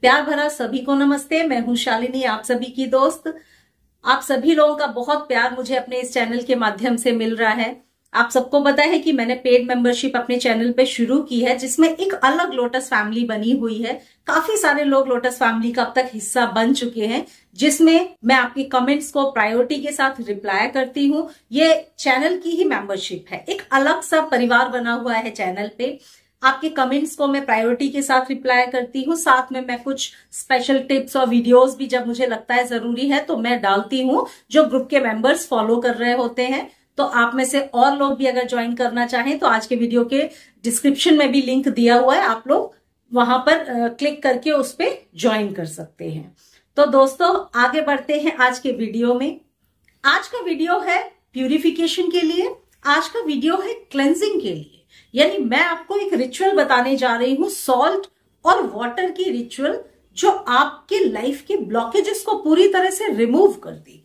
प्यार भरा सभी को नमस्ते मैं हूं शालिनी आप सभी की दोस्त आप सभी लोगों का बहुत प्यार मुझे अपने इस चैनल के माध्यम से मिल रहा है आप सबको पता है कि मैंने पेड मेंबरशिप अपने चैनल पे शुरू की है जिसमें एक अलग लोटस फैमिली बनी हुई है काफी सारे लोग लोटस फैमिली का अब तक हिस्सा बन चुके हैं जिसमें मैं आपके कमेंट्स को प्रायोरिटी के साथ रिप्लाई करती हूँ ये चैनल की ही मेंबरशिप है एक अलग सा परिवार बना हुआ है चैनल पे आपके कमेंट्स को मैं प्रायोरिटी के साथ रिप्लाई करती हूँ साथ में मैं कुछ स्पेशल टिप्स और वीडियोस भी जब मुझे लगता है जरूरी है तो मैं डालती हूँ जो ग्रुप के मेंबर्स फॉलो कर रहे होते हैं तो आप में से और लोग भी अगर ज्वाइन करना चाहें तो आज के वीडियो के डिस्क्रिप्शन में भी लिंक दिया हुआ है आप लोग वहां पर क्लिक करके उस पर ज्वाइन कर सकते हैं तो दोस्तों आगे बढ़ते हैं आज के वीडियो में आज का वीडियो है प्यूरिफिकेशन के लिए आज का वीडियो है क्लेंजिंग के लिए यानी मैं आपको एक रिचुअल बताने जा रही हूं सॉल्ट और वाटर की रिचुअल जो आपके लाइफ के ब्लॉकेजेस को पूरी तरह से रिमूव कर देगी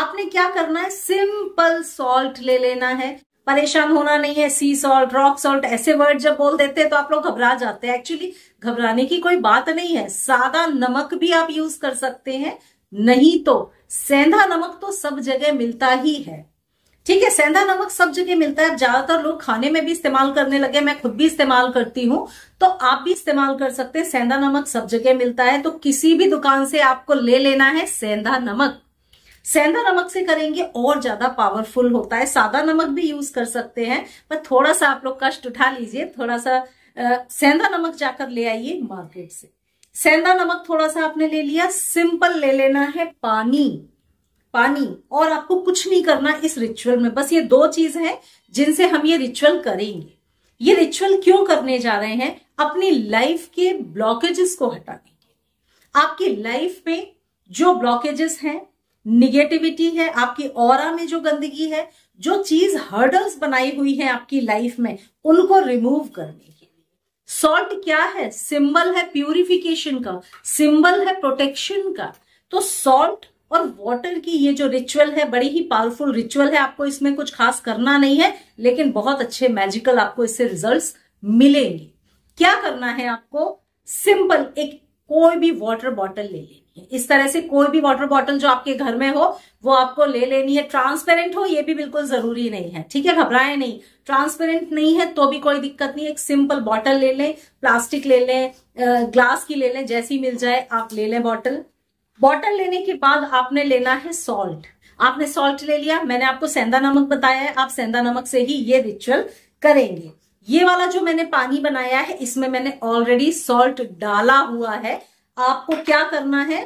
आपने क्या करना है सिंपल सॉल्ट ले लेना है परेशान होना नहीं है सी सॉल्ट रॉक सॉल्ट ऐसे वर्ड जब बोल देते हैं तो आप लोग घबरा जाते हैं एक्चुअली घबराने की कोई बात नहीं है सादा नमक भी आप यूज कर सकते हैं नहीं तो सेंधा नमक तो सब जगह मिलता ही है ठीक है सेंधा नमक सब जगह मिलता है ज्यादातर लोग खाने में भी इस्तेमाल करने लगे मैं खुद भी इस्तेमाल करती हूं तो आप भी इस्तेमाल कर सकते हैं सेंधा नमक सब जगह मिलता है तो किसी भी दुकान से आपको ले लेना है सेंधा नमक सेंधा नमक से करेंगे और ज्यादा पावरफुल होता है सादा नमक भी यूज कर सकते हैं पर थोड़ा सा आप लोग कष्ट उठा लीजिए थोड़ा सा आ, सेंधा नमक जाकर ले आइए मार्केट से सेंधा नमक थोड़ा सा आपने ले लिया सिंपल ले लेना है पानी पानी और आपको कुछ नहीं करना इस रिचुअल में बस ये दो चीज है जिनसे हम ये रिचुअल करेंगे ये रिचुअल क्यों करने जा रहे हैं अपनी लाइफ के ब्लॉकेजेस को हटाने के आपकी लाइफ में जो ब्लॉकेजेस हैं निगेटिविटी है आपकी और में जो गंदगी है जो चीज हर्डल्स बनाई हुई है आपकी लाइफ में उनको रिमूव करने के लिए सॉल्ट क्या है सिंबल है प्यूरिफिकेशन का सिंबल है प्रोटेक्शन का तो सॉल्ट और वाटर की ये जो रिचुअल है बड़ी ही पावरफुल रिचुअल है आपको इसमें कुछ खास करना नहीं है लेकिन बहुत अच्छे मैजिकल आपको इससे रिजल्ट्स मिलेंगे क्या करना है आपको सिंपल एक कोई भी वाटर बॉटल ले लेनी है इस तरह से कोई भी वाटर बॉटल जो आपके घर में हो वो आपको ले लेनी है ट्रांसपेरेंट हो ये भी बिल्कुल जरूरी नहीं है ठीक है घबराए नहीं ट्रांसपेरेंट नहीं है तो भी कोई दिक्कत नहीं एक सिंपल बॉटल ले लें प्लास्टिक ले लें ग्लास की ले लें जैसी मिल जाए आप ले लें बॉटल बॉटल लेने के बाद आपने लेना है सॉल्ट आपने सॉल्ट ले लिया मैंने आपको सेंधा नमक बताया है आप सेंधा नमक से ही ये रिचुअल करेंगे ये वाला जो मैंने पानी बनाया है इसमें मैंने ऑलरेडी सॉल्ट डाला हुआ है आपको क्या करना है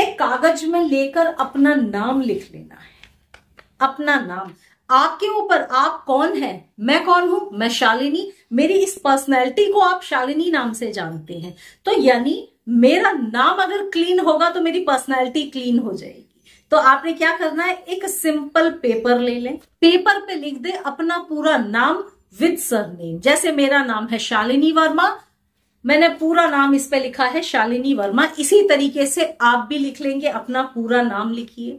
एक कागज में लेकर अपना नाम लिख लेना है अपना नाम आपके ऊपर आप कौन है मैं कौन हूं मैं शालिनी मेरी इस पर्सनैलिटी को आप शालिनी नाम से जानते हैं तो यानी मेरा नाम अगर क्लीन होगा तो मेरी पर्सनैलिटी क्लीन हो जाएगी तो आपने क्या करना है एक सिंपल पेपर ले लें पेपर पे लिख दे अपना पूरा नाम विद सरनेम जैसे मेरा नाम है शालिनी वर्मा मैंने पूरा नाम इस पे लिखा है शालिनी वर्मा इसी तरीके से आप भी लिख लेंगे अपना पूरा नाम लिखिए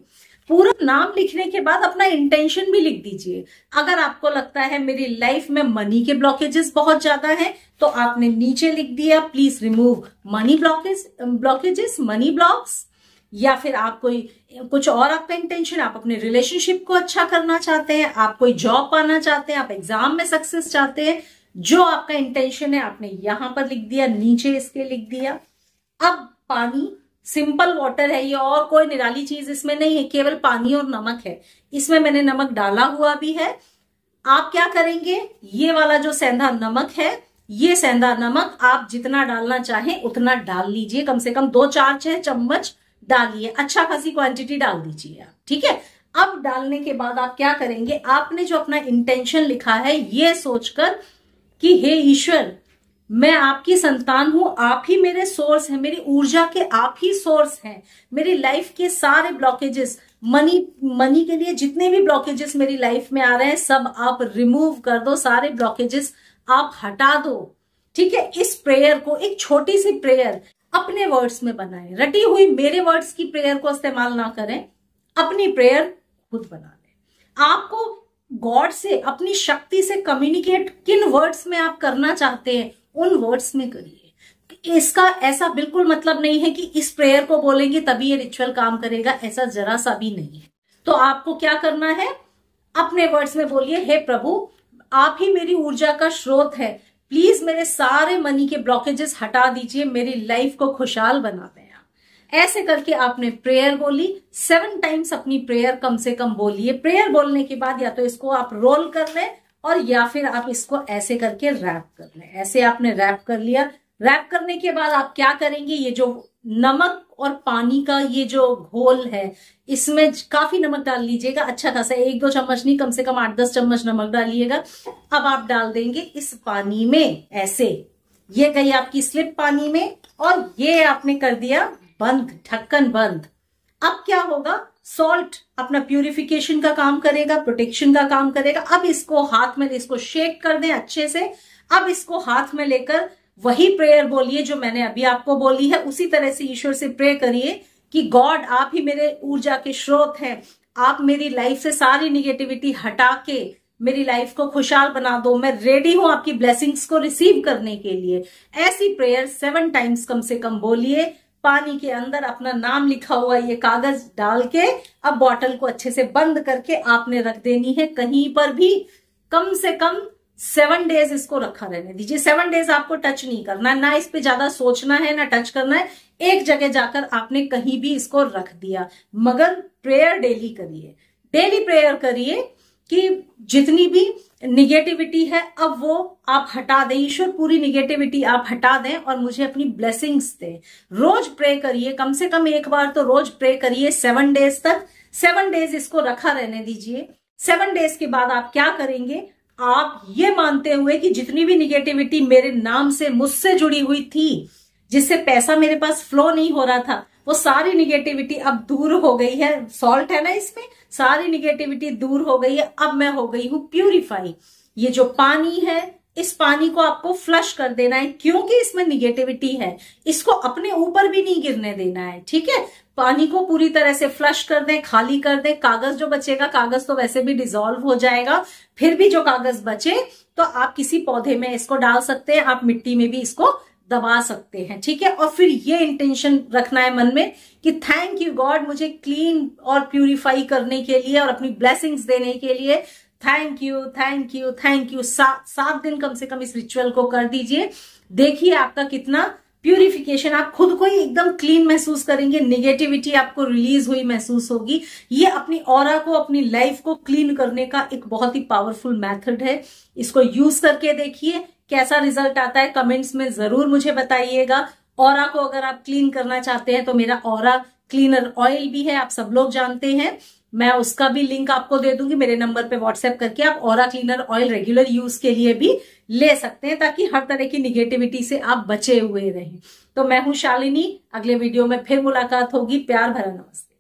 पूरा नाम लिखने के बाद अपना इंटेंशन भी लिख दीजिए अगर आपको लगता है मेरी लाइफ में मनी के ब्लॉकेजेस बहुत ज्यादा हैं तो आपने नीचे लिख दिया please remove money blockage blockages money blocks या फिर आप कोई कुछ और आपका इंटेंशन आप अपने रिलेशनशिप को अच्छा करना चाहते हैं आप कोई जॉब पाना चाहते हैं आप एग्जाम में सक्सेस चाहते हैं जो आपका इंटेंशन है आपने यहां पर लिख दिया नीचे इसके लिख दिया अब पानी सिंपल वाटर है ये और कोई निराली चीज इसमें नहीं है केवल पानी और नमक है इसमें मैंने नमक डाला हुआ भी है आप क्या करेंगे ये वाला जो सेंधा नमक है ये सेंधा नमक आप जितना डालना चाहें उतना डाल लीजिए कम से कम दो चार छह चम्मच डालिए अच्छा खासी क्वांटिटी डाल दीजिए आप ठीक है अब डालने के बाद आप क्या करेंगे आपने जो अपना इंटेंशन लिखा है ये सोचकर कि हे ईश्वर मैं आपकी संतान हूं आप ही मेरे सोर्स हैं मेरी ऊर्जा के आप ही सोर्स हैं मेरी लाइफ के सारे ब्लॉकेजेस मनी मनी के लिए जितने भी ब्लॉकेजेस मेरी लाइफ में आ रहे हैं सब आप रिमूव कर दो सारे ब्लॉकेजेस आप हटा दो ठीक है इस प्रेयर को एक छोटी सी प्रेयर अपने वर्ड्स में बनाए रटी हुई मेरे वर्ड्स की प्रेयर को इस्तेमाल ना करें अपनी प्रेयर खुद बना लें आपको गॉड से अपनी शक्ति से कम्युनिकेट किन वर्ड्स में आप करना चाहते हैं उन वर्ड्स में करिए इसका ऐसा बिल्कुल मतलब नहीं है कि इस प्रेयर को बोलेंगे तभी ये रिचुअल काम करेगा ऐसा जरा सा भी नहीं है तो आपको क्या करना है अपने वर्ड्स में बोलिए हे प्रभु आप ही मेरी ऊर्जा का स्रोत है प्लीज मेरे सारे मनी के ब्लॉकेजेस हटा दीजिए मेरी लाइफ को खुशहाल बना दें ऐसे करके आपने प्रेयर बोली सेवन टाइम्स अपनी प्रेयर कम से कम बोलिए प्रेयर बोलने के बाद या तो इसको आप रोल कर लें और या फिर आप इसको ऐसे करके रैप कर लें ऐसे आपने रैप कर लिया रैप करने के बाद आप क्या करेंगे ये जो नमक और पानी का ये जो घोल है इसमें काफी नमक डाल लीजिएगा अच्छा खासा एक दो चम्मच नहीं कम से कम आठ दस चम्मच नमक डालिएगा अब आप डाल देंगे इस पानी में ऐसे ये गई आपकी स्लिप पानी में और ये आपने कर दिया बंद ढक्कन बंद अब क्या होगा सॉल्ट अपना प्यूरिफिकेशन का काम करेगा प्रोटेक्शन का काम करेगा अब इसको हाथ में इसको शेक कर दें अच्छे से अब इसको हाथ में लेकर वही प्रेयर बोलिए जो मैंने अभी आपको बोली है उसी तरह से ईश्वर से प्रे करिए कि गॉड आप ही मेरे ऊर्जा के स्रोत हैं आप मेरी लाइफ से सारी निगेटिविटी हटा के मेरी लाइफ को खुशहाल बना दो मैं रेडी हूं आपकी ब्लेसिंग्स को रिसीव करने के लिए ऐसी प्रेयर सेवन टाइम्स कम से कम बोलिए पानी के अंदर अपना नाम लिखा हुआ ये कागज डाल के अब बॉटल को अच्छे से बंद करके आपने रख देनी है कहीं पर भी कम से कम सेवन डेज इसको रखा रहने दीजिए सेवन डेज आपको टच नहीं करना है ना इस पे ज्यादा सोचना है ना टच करना है एक जगह जाकर आपने कहीं भी इसको रख दिया मगर प्रेयर डेली करिए डेली प्रेयर करिए कि जितनी भी निगेटिविटी है अब वो आप हटा दें ईश्वर पूरी निगेटिविटी आप हटा दें और मुझे अपनी ब्लेसिंग्स दें रोज प्रे करिए कम से कम एक बार तो रोज प्रे करिए सेवन डेज तक सेवन डेज इसको रखा रहने दीजिए सेवन डेज के बाद आप क्या करेंगे आप ये मानते हुए कि जितनी भी निगेटिविटी मेरे नाम से मुझसे जुड़ी हुई थी जिससे पैसा मेरे पास फ्लो नहीं हो रहा था वो सारी निगेटिविटी अब दूर हो गई है सॉल्ट है ना इसमें सारी निगेटिविटी दूर हो गई है अब मैं हो गई हूं प्यूरिफाई ये जो पानी है इस पानी को आपको फ्लश कर देना है क्योंकि इसमें निगेटिविटी है इसको अपने ऊपर भी नहीं गिरने देना है ठीक है पानी को पूरी तरह से फ्लश कर दें खाली कर दें कागज जो बचेगा कागज तो वैसे भी डिजोल्व हो जाएगा फिर भी जो कागज बचे तो आप किसी पौधे में इसको डाल सकते हैं आप मिट्टी में भी इसको दबा सकते हैं ठीक है और फिर ये इंटेंशन रखना है मन में कि थैंक यू गॉड मुझे क्लीन और प्यूरिफाई करने के लिए और अपनी ब्लेसिंग्स देने के लिए thank you thank you thank you सात दिन कम से कम इस रिचुअल को कर दीजिए देखिए आपका कितना प्यूरिफिकेशन आप खुद को ही एकदम क्लीन महसूस करेंगे निगेटिविटी आपको रिलीज हुई महसूस होगी ये अपनी और को अपनी लाइफ को क्लीन करने का एक बहुत ही पावरफुल मेथड है इसको यूज करके देखिए कैसा रिजल्ट आता है कमेंट्स में जरूर मुझे बताइएगा और को अगर आप क्लीन करना चाहते हैं तो मेरा और क्लीनर ऑयल भी है आप सब लोग जानते हैं मैं उसका भी लिंक आपको दे दूंगी मेरे नंबर पे व्हाट्सएप करके आप और क्लीनर ऑयल रेगुलर यूज के लिए भी ले सकते हैं ताकि हर तरह की निगेटिविटी से आप बचे हुए रहें तो मैं हूं शालिनी अगले वीडियो में फिर मुलाकात होगी प्यार भरा नमस्ते